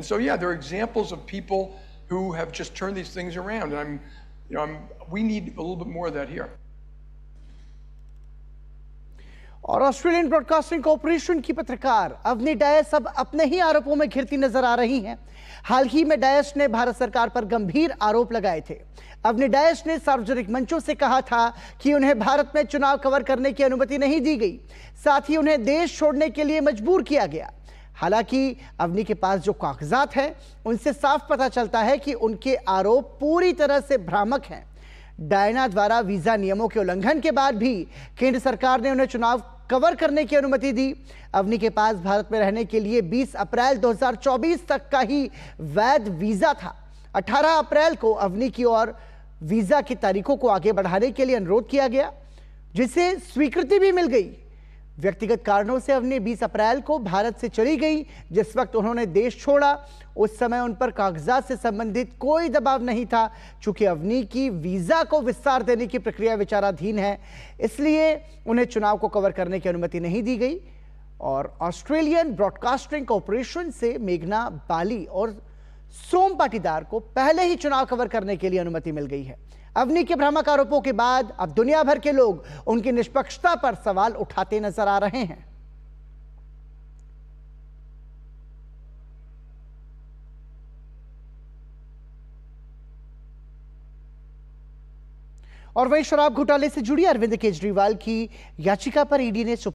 And so, yeah, there are examples of people who have just turned these things around. And I'm, you know, I'm, we need a little bit more of that here. और Australian Broadcasting Corporation की पत्रकार Avani DISE अब अपने ही आरोपों में घिरती नजर आ रही हैं हाल ही में डायस ने भारत सरकार पर गंभीर आरोप लगाए थे अवनी डायस ने सार्वजनिक मंचों से कहा था कि उन्हें भारत में चुनाव कवर करने की अनुमति नहीं दी गई साथ ही उन्हें देश छोड़ने के लिए मजबूर किया गया हालांकि अवनी के पास जो कागजात हैं उनसे साफ पता चलता है कि उनके आरोप पूरी तरह से भ्रामक हैं डायना द्वारा वीज़ा नियमों के उल्लंघन के बाद भी केंद्र सरकार ने उन्हें चुनाव कवर करने की अनुमति दी अवनी के पास भारत में रहने के लिए 20 अप्रैल 2024 तक का ही वैध वीज़ा था 18 अप्रैल को अवनी की ओर वीज़ा की तारीखों को आगे बढ़ाने के लिए अनुरोध किया गया जिसे स्वीकृति भी मिल गई व्यक्तिगत कारणों से अवनी बीस अप्रैल को भारत से चली गई जिस वक्त उन्होंने देश छोड़ा उस समय उन पर कागजात से संबंधित कोई दबाव नहीं था चूंकि अवनी की वीज़ा को विस्तार देने की प्रक्रिया विचाराधीन है इसलिए उन्हें चुनाव को कवर करने की अनुमति नहीं दी गई और ऑस्ट्रेलियन ब्रॉडकास्टिंग कॉरपोरेशन से मेघना बाली और सोम पाटीदार को पहले ही चुनाव कवर करने के लिए अनुमति मिल गई है अवनी के भ्रामक आरोपों के बाद अब दुनिया भर के लोग उनकी निष्पक्षता पर सवाल उठाते नजर आ रहे हैं और वहीं शराब घोटाले से जुड़ी अरविंद केजरीवाल की याचिका पर ईडी ने